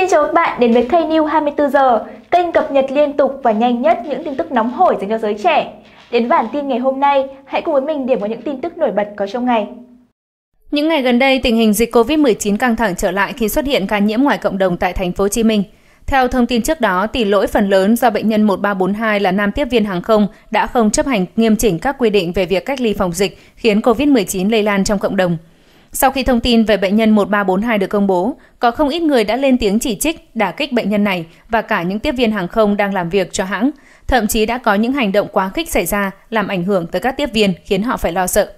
Xin chào các bạn đến với KNews 24 giờ, kênh cập nhật liên tục và nhanh nhất những tin tức nóng hổi dành cho giới trẻ. Đến bản tin ngày hôm nay, hãy cùng với mình điểm vào những tin tức nổi bật có trong ngày. Những ngày gần đây, tình hình dịch COVID-19 căng thẳng trở lại khi xuất hiện ca nhiễm ngoài cộng đồng tại thành phố Hồ Chí Minh. Theo thông tin trước đó, tỷ lỗi phần lớn do bệnh nhân 1342 là nam tiếp viên hàng không đã không chấp hành nghiêm chỉnh các quy định về việc cách ly phòng dịch khiến COVID-19 lây lan trong cộng đồng. Sau khi thông tin về bệnh nhân 1342 được công bố, có không ít người đã lên tiếng chỉ trích, đả kích bệnh nhân này và cả những tiếp viên hàng không đang làm việc cho hãng. Thậm chí đã có những hành động quá khích xảy ra làm ảnh hưởng tới các tiếp viên khiến họ phải lo sợ.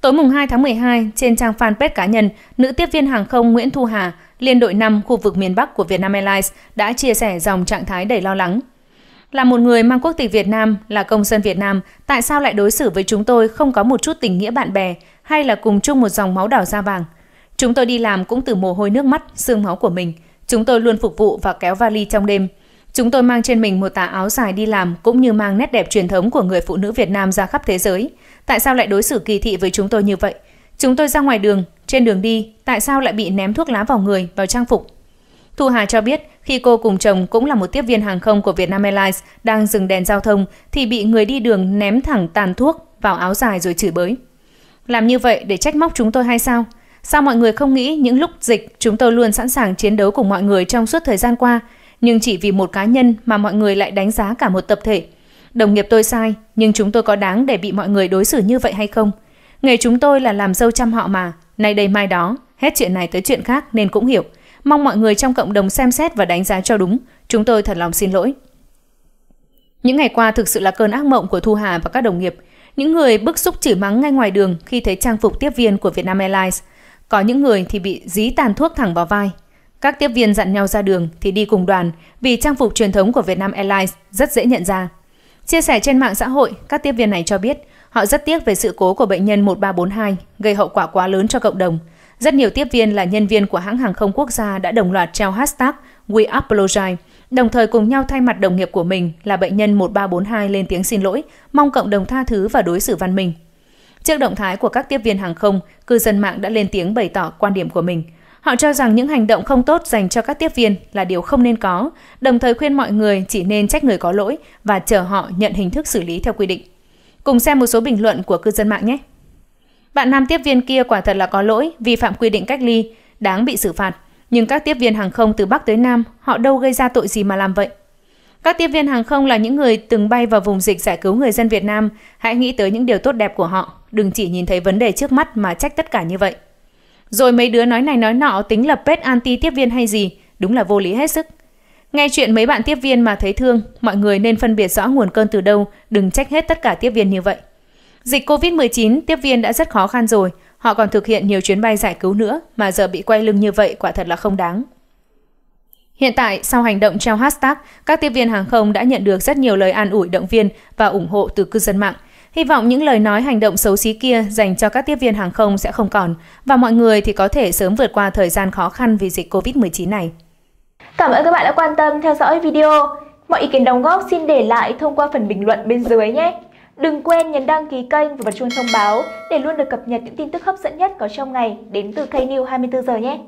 Tối mùng 2 tháng 12, trên trang fanpage cá nhân, nữ tiếp viên hàng không Nguyễn Thu Hà, Liên đội 5 khu vực miền Bắc của Vietnam Airlines đã chia sẻ dòng trạng thái đầy lo lắng. Là một người mang quốc tịch Việt Nam, là công dân Việt Nam, tại sao lại đối xử với chúng tôi không có một chút tình nghĩa bạn bè, hay là cùng chung một dòng máu đỏ da vàng. Chúng tôi đi làm cũng từ mồ hôi nước mắt, xương máu của mình. Chúng tôi luôn phục vụ và kéo vali trong đêm. Chúng tôi mang trên mình một tà áo dài đi làm cũng như mang nét đẹp truyền thống của người phụ nữ Việt Nam ra khắp thế giới. Tại sao lại đối xử kỳ thị với chúng tôi như vậy? Chúng tôi ra ngoài đường, trên đường đi, tại sao lại bị ném thuốc lá vào người, vào trang phục? Thu Hà cho biết, khi cô cùng chồng cũng là một tiếp viên hàng không của Vietnam Airlines đang dừng đèn giao thông thì bị người đi đường ném thẳng tàn thuốc vào áo dài rồi chửi bới. Làm như vậy để trách móc chúng tôi hay sao? Sao mọi người không nghĩ những lúc dịch chúng tôi luôn sẵn sàng chiến đấu cùng mọi người trong suốt thời gian qua, nhưng chỉ vì một cá nhân mà mọi người lại đánh giá cả một tập thể. Đồng nghiệp tôi sai, nhưng chúng tôi có đáng để bị mọi người đối xử như vậy hay không? Nghề chúng tôi là làm dâu chăm họ mà, nay đây mai đó, hết chuyện này tới chuyện khác nên cũng hiểu. Mong mọi người trong cộng đồng xem xét và đánh giá cho đúng. Chúng tôi thật lòng xin lỗi. Những ngày qua thực sự là cơn ác mộng của Thu Hà và các đồng nghiệp. Những người bức xúc chửi mắng ngay ngoài đường khi thấy trang phục tiếp viên của Vietnam Airlines. Có những người thì bị dí tàn thuốc thẳng vào vai. Các tiếp viên dặn nhau ra đường thì đi cùng đoàn vì trang phục truyền thống của Vietnam Airlines rất dễ nhận ra. Chia sẻ trên mạng xã hội, các tiếp viên này cho biết họ rất tiếc về sự cố của bệnh nhân 1342 gây hậu quả quá lớn cho cộng đồng. Rất nhiều tiếp viên là nhân viên của hãng hàng không quốc gia đã đồng loạt treo hashtag We Apologize đồng thời cùng nhau thay mặt đồng nghiệp của mình là bệnh nhân 1342 lên tiếng xin lỗi, mong cộng đồng tha thứ và đối xử văn minh. Trước động thái của các tiếp viên hàng không, cư dân mạng đã lên tiếng bày tỏ quan điểm của mình. Họ cho rằng những hành động không tốt dành cho các tiếp viên là điều không nên có, đồng thời khuyên mọi người chỉ nên trách người có lỗi và chờ họ nhận hình thức xử lý theo quy định. Cùng xem một số bình luận của cư dân mạng nhé. Bạn nam tiếp viên kia quả thật là có lỗi, vi phạm quy định cách ly, đáng bị xử phạt. Nhưng các tiếp viên hàng không từ Bắc tới Nam, họ đâu gây ra tội gì mà làm vậy? Các tiếp viên hàng không là những người từng bay vào vùng dịch giải cứu người dân Việt Nam. Hãy nghĩ tới những điều tốt đẹp của họ, đừng chỉ nhìn thấy vấn đề trước mắt mà trách tất cả như vậy. Rồi mấy đứa nói này nói nọ tính lập pet anti tiếp viên hay gì, đúng là vô lý hết sức. Nghe chuyện mấy bạn tiếp viên mà thấy thương, mọi người nên phân biệt rõ nguồn cơn từ đâu, đừng trách hết tất cả tiếp viên như vậy. Dịch COVID-19 tiếp viên đã rất khó khăn rồi, họ còn thực hiện nhiều chuyến bay giải cứu nữa mà giờ bị quay lưng như vậy quả thật là không đáng. Hiện tại, sau hành động treo hashtag, các tiếp viên hàng không đã nhận được rất nhiều lời an ủi động viên và ủng hộ từ cư dân mạng. Hy vọng những lời nói hành động xấu xí kia dành cho các tiếp viên hàng không sẽ không còn và mọi người thì có thể sớm vượt qua thời gian khó khăn vì dịch Covid-19 này. Cảm ơn các bạn đã quan tâm theo dõi video. Mọi ý kiến đóng góp xin để lại thông qua phần bình luận bên dưới nhé. Đừng quên nhấn đăng ký kênh và bật chuông thông báo để luôn được cập nhật những tin tức hấp dẫn nhất có trong ngày đến từ Knew 24 giờ nhé.